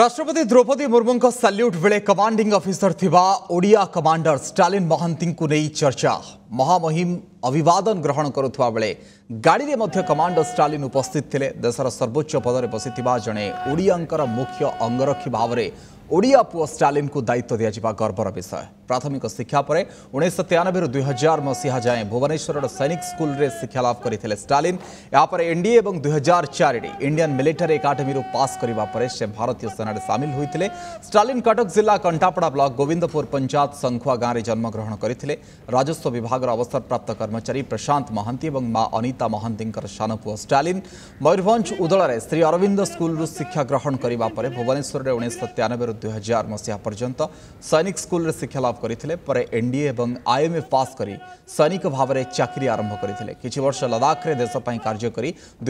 ರಾಷ್ಟ್ರಪತಿ ದ್ರೌಪದಿ ಮುರ್ಮುಂಕ ಸಲ್ಯೂಟ್ ವೇಳೆ ಕಮಾಂಡಿಂಗ್ ಆಫೀಸರ್ ಥಿವಾ ಒಡಿಯಾ ಕಮಾಂಡರ್ ಸ್ಟಾಲಿನ್ ಮಹಾಂತಿಂಕು ನೆಯಿ ಚರ್ಚಾ ಮಹಾಮಹಿಮ್ ಅಭಿವಾದನ ಗ್ರಹಣ ಕರುತ್ವಾ ବେଳେ ଗାଡ଼ିରେ ମଧ୍ୟ କମାଣ୍ଡର ଷ୍ଟାଲିନ୍ ଉପସ୍ଥିତ ଥିଲେ ଦେଶର ସର୍ବୋଚ୍ଚ ପଦରେ ବସିଥିବା ଜଣେ ଓଡ଼ିଆଙ୍କର ମୁଖ୍ୟ ଅଙ୍ଗରକ୍ଷୀ ଭାବରେ ओडिया पु स्टालीन को दायित्व दिजा गर्वर विषय प्राथमिक शिक्षा पर उन्नीस तेयानबे दुई हजार मसीहा जाए भुवनेश्वर सैनिक स्कूल रे शिक्षालाभ करते स्टालीन यापर एनडीए और दुई हजार चार इंडियान मिलिटारी एकाडेमी पास करने से भारतीय सेनार सामिल होते स्टालीन कटक जिला कंटापड़ा ब्लक गोविंदपुर पंचायत संखुआ गाँव में जन्मग्रहण करते राजस्व विभाग अवसरप्राप्त कर्मचारी प्रशांत महांती और माँ अनिता महांती सान पु स्टालीन मयूरभ उदल श्री अरविंद स्कूल शिक्षा ग्रहण करने भुवनेश्वर उन्नीस तेयानबे दुई हजार मसीहा पर्यंत सैनिक स्कूल शिक्षालाभ करते एनडीए और आईएमए पास कर सैनिक भाव में चाकरी आरंभ करते कि वर्ष लदाखे देश कार्य कर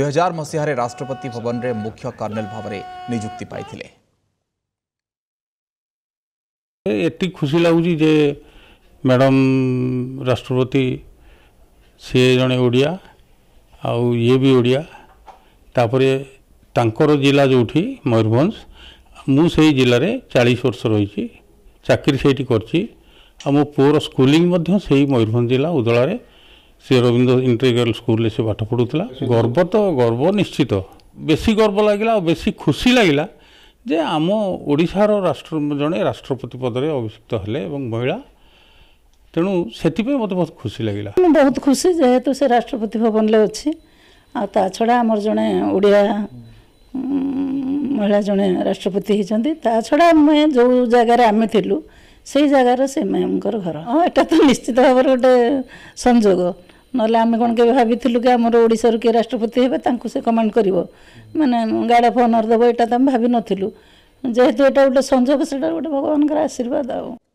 हजार मसीह राष्ट्रपति भवन में मुख्य कर्णेल भाव में निजुक्ति पाई खुशी लगुच मैडम राष्ट्रपति सी जड़े ओडिया आउ ये भी ओडिया जिला जो मयूरभ ମୁଁ ସେଇ ଜିଲ୍ଲାରେ ଚାଳିଶ ବର୍ଷ ରହିଛି ଚାକିରି ସେଇଠି କରିଛି ଆଉ ମୋ ପୁଅର ସ୍କୁଲିଂ ମଧ୍ୟ ସେଇ ମୟୂରଭଞ୍ଜ ଜିଲ୍ଲା ଉଦଳାରେ ସେ ରବୀନ୍ଦ୍ର ଇଣ୍ଟେଗ୍ରାଲ ସ୍କୁଲରେ ସେ ପାଠ ପଢ଼ୁଥିଲା ଗର୍ବ ତ ଗର୍ବ ନିଶ୍ଚିତ ବେଶୀ ଗର୍ବ ଲାଗିଲା ଆଉ ବେଶୀ ଖୁସି ଲାଗିଲା ଯେ ଆମ ଓଡ଼ିଶାର ରାଷ୍ଟ୍ର ଜଣେ ରାଷ୍ଟ୍ରପତି ପଦରେ ଅଭିଷିକ୍ତ ହେଲେ ଏବଂ ମହିଳା ତେଣୁ ସେଥିପାଇଁ ମୋତେ ବହୁତ ଖୁସି ଲାଗିଲା ମୁଁ ବହୁତ ଖୁସି ଯେହେତୁ ସେ ରାଷ୍ଟ୍ରପତି ଭବନରେ ଅଛି ଆଉ ତା ଛଡ଼ା ଆମର ଜଣେ ଓଡ଼ିଆ ମହିଳା ଜଣେ ରାଷ୍ଟ୍ରପତି ହେଇଛନ୍ତି ତା ଛଡ଼ା ଆମେ ଯେଉଁ ଜାଗାରେ ଆମେ ଥିଲୁ ସେଇ ଜାଗାରେ ସେମାନଙ୍କର ଘର ହଁ ଏଇଟା ତ ନିଶ୍ଚିତ ଭାବରେ ଗୋଟେ ସଂଯୋଗ ନହେଲେ ଆମେ କ'ଣ କେବେ ଭାବିଥିଲୁ କି ଆମର ଓଡ଼ିଶାରୁ କିଏ ରାଷ୍ଟ୍ରପତି ହେବେ ତାଙ୍କୁ ସେ କମାଣ୍ଡ କରିବ ମାନେ ଗାଡ଼ ଫୋନର ଦେବ ଏଇଟା ତ ଆମେ ଭାବିନଥିଲୁ ଯେହେତୁ ଏଇଟା ଗୋଟେ ସଂଯୋଗ ସେଇଟା ଗୋଟେ ଭଗବାନଙ୍କର ଆଶୀର୍ବାଦ ଆଉ